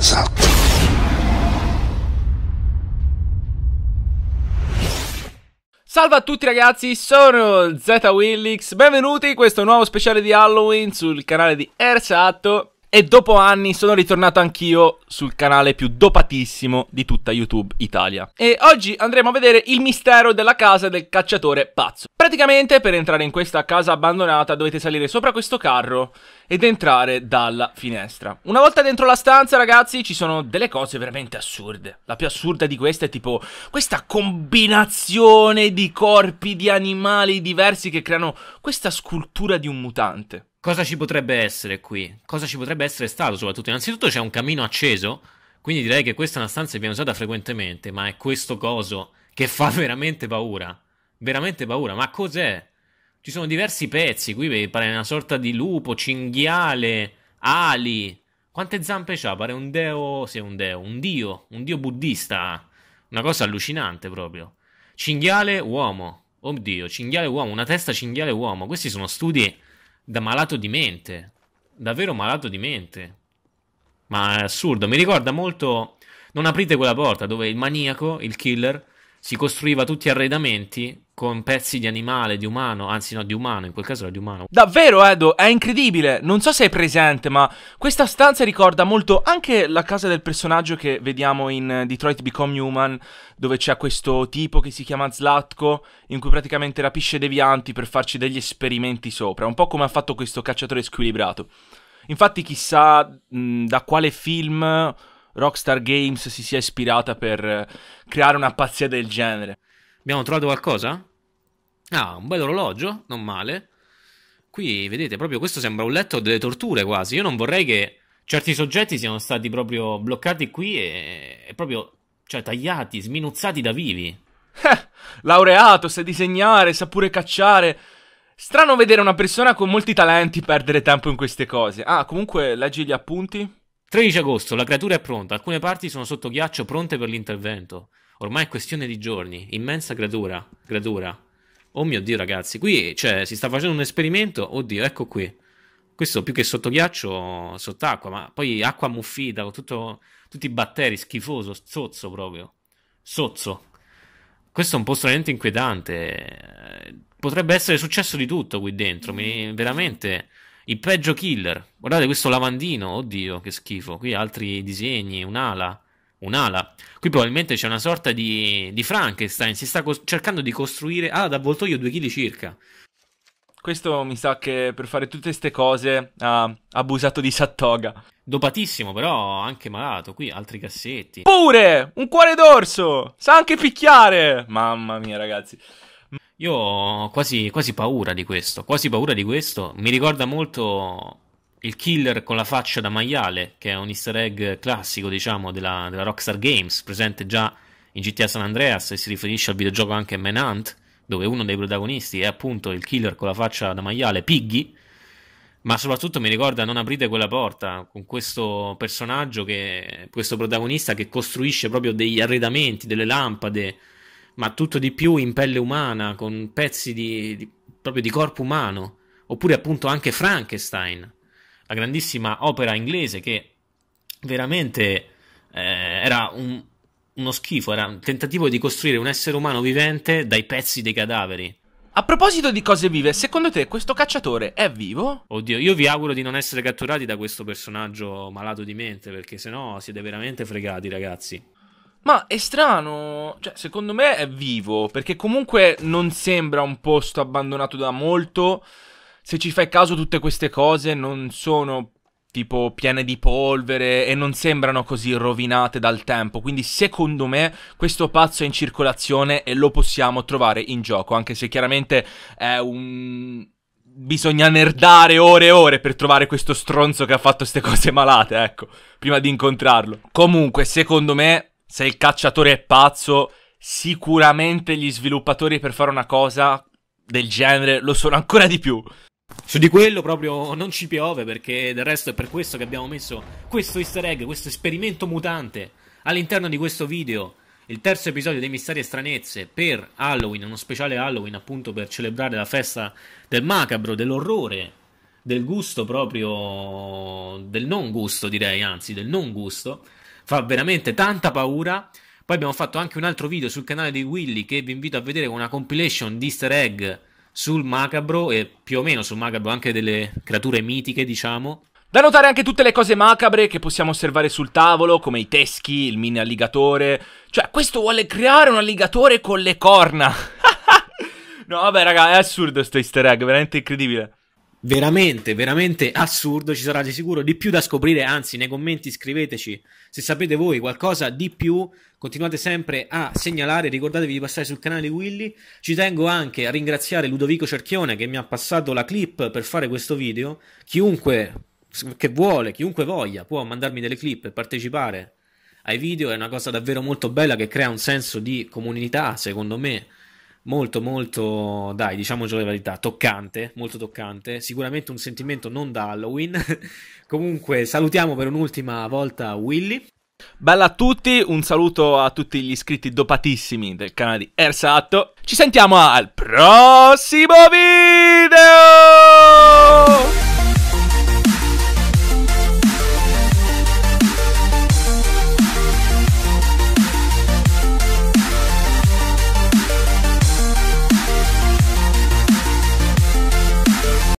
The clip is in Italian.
Esatto. Salve a tutti ragazzi, sono Z benvenuti in questo nuovo speciale di Halloween sul canale di Ersatto e dopo anni sono ritornato anch'io sul canale più dopatissimo di tutta YouTube Italia. E oggi andremo a vedere il mistero della casa del cacciatore pazzo. Praticamente per entrare in questa casa abbandonata dovete salire sopra questo carro ed entrare dalla finestra. Una volta dentro la stanza ragazzi ci sono delle cose veramente assurde. La più assurda di queste è tipo questa combinazione di corpi di animali diversi che creano questa scultura di un mutante cosa ci potrebbe essere qui? Cosa ci potrebbe essere stato soprattutto? Innanzitutto c'è un camino acceso, quindi direi che questa è una stanza che viene usata frequentemente, ma è questo coso che fa veramente paura. Veramente paura, ma cos'è? Ci sono diversi pezzi, qui pare una sorta di lupo, cinghiale, ali. Quante zampe c'ha? Pare un deo, sì un deo, un dio, un dio buddista. Una cosa allucinante proprio. Cinghiale uomo, oddio, oh cinghiale uomo, una testa cinghiale uomo. Questi sono studi da malato di mente. Davvero malato di mente. Ma è assurdo, mi ricorda molto... Non aprite quella porta dove il maniaco, il killer, si costruiva tutti gli arredamenti con pezzi di animale, di umano, anzi no, di umano, in quel caso era di umano. Davvero Edo, è incredibile, non so se è presente, ma questa stanza ricorda molto anche la casa del personaggio che vediamo in Detroit Become Human, dove c'è questo tipo che si chiama Zlatko, in cui praticamente rapisce devianti per farci degli esperimenti sopra, un po' come ha fatto questo cacciatore squilibrato. Infatti chissà mh, da quale film Rockstar Games si sia ispirata per eh, creare una pazzia del genere. Abbiamo trovato qualcosa? Ah, un bel orologio, non male. Qui vedete proprio questo sembra un letto delle torture quasi. Io non vorrei che certi soggetti siano stati proprio bloccati qui e, e proprio cioè, tagliati, sminuzzati da vivi. Eh, laureato, sai disegnare, sa pure cacciare. Strano vedere una persona con molti talenti perdere tempo in queste cose. Ah, comunque leggi gli appunti. 13 agosto, la creatura è pronta, alcune parti sono sotto ghiaccio pronte per l'intervento. Ormai è questione di giorni, immensa creatura, creatura. Oh mio Dio ragazzi, qui cioè, si sta facendo un esperimento, oddio ecco qui. Questo più che sotto ghiaccio, sott'acqua, ma poi acqua muffita con tutto, tutti i batteri, schifoso, sozzo proprio. Sozzo. Questo è un po' stranamente inquietante. Potrebbe essere successo di tutto qui dentro, mi, veramente il peggio killer. Guardate questo lavandino, oddio, che schifo. Qui altri disegni, un'ala. Un'ala. Qui probabilmente c'è una sorta di, di Frankenstein. Si sta cercando di costruire... Ah, da avvoltoio 2 kg circa. Questo mi sa che per fare tutte queste cose ha abusato di Sattoga. Dopatissimo, però anche malato. Qui altri cassetti. Pure! Un cuore d'orso! Sa anche picchiare! Mamma mia, ragazzi. Io ho quasi, quasi paura di questo, quasi paura di questo. Mi ricorda molto il killer con la faccia da maiale, che è un easter egg classico, diciamo, della, della Rockstar Games, presente già in GTA San Andreas e si riferisce al videogioco anche Manhunt, dove uno dei protagonisti è appunto il killer con la faccia da maiale, Piggy, ma soprattutto mi ricorda non aprite quella porta con questo personaggio che questo protagonista che costruisce proprio degli arredamenti, delle lampade ma tutto di più in pelle umana, con pezzi di, di, proprio di corpo umano, oppure appunto anche Frankenstein, la grandissima opera inglese che veramente eh, era un, uno schifo, era un tentativo di costruire un essere umano vivente dai pezzi dei cadaveri. A proposito di cose vive, secondo te questo cacciatore è vivo? Oddio, io vi auguro di non essere catturati da questo personaggio malato di mente, perché sennò siete veramente fregati, ragazzi. Ma è strano, cioè secondo me è vivo, perché comunque non sembra un posto abbandonato da molto. Se ci fai caso tutte queste cose non sono tipo piene di polvere e non sembrano così rovinate dal tempo, quindi secondo me questo pazzo è in circolazione e lo possiamo trovare in gioco, anche se chiaramente è un bisogna nerdare ore e ore per trovare questo stronzo che ha fatto queste cose malate, ecco, prima di incontrarlo. Comunque, secondo me se il cacciatore è pazzo, sicuramente gli sviluppatori per fare una cosa del genere lo sono ancora di più. Su di quello proprio non ci piove perché del resto è per questo che abbiamo messo questo easter egg, questo esperimento mutante all'interno di questo video, il terzo episodio dei Misteri e Stranezze per Halloween, uno speciale Halloween appunto per celebrare la festa del macabro, dell'orrore del gusto proprio, del non gusto direi, anzi del non gusto, fa veramente tanta paura. Poi abbiamo fatto anche un altro video sul canale di Willy che vi invito a vedere con una compilation di easter egg sul macabro e più o meno sul macabro anche delle creature mitiche diciamo. Da notare anche tutte le cose macabre che possiamo osservare sul tavolo, come i teschi, il mini alligatore. Cioè, questo vuole creare un alligatore con le corna. no, vabbè, raga, è assurdo questo easter egg, veramente incredibile veramente, veramente assurdo. Ci sarà di sicuro di più da scoprire. Anzi, nei commenti scriveteci se sapete voi qualcosa di più. Continuate sempre a segnalare. Ricordatevi di passare sul canale di Willy. Ci tengo anche a ringraziare Ludovico Cerchione che mi ha passato la clip per fare questo video. Chiunque che vuole, chiunque voglia, può mandarmi delle clip e partecipare ai video. È una cosa davvero molto bella che crea un senso di comunità, secondo me molto molto dai diciamocelo la verità toccante molto toccante sicuramente un sentimento non da Halloween comunque salutiamo per un'ultima volta Willy Bella a tutti, un saluto a tutti gli iscritti dopatissimi del canale di Ersatto. Ci sentiamo al prossimo video!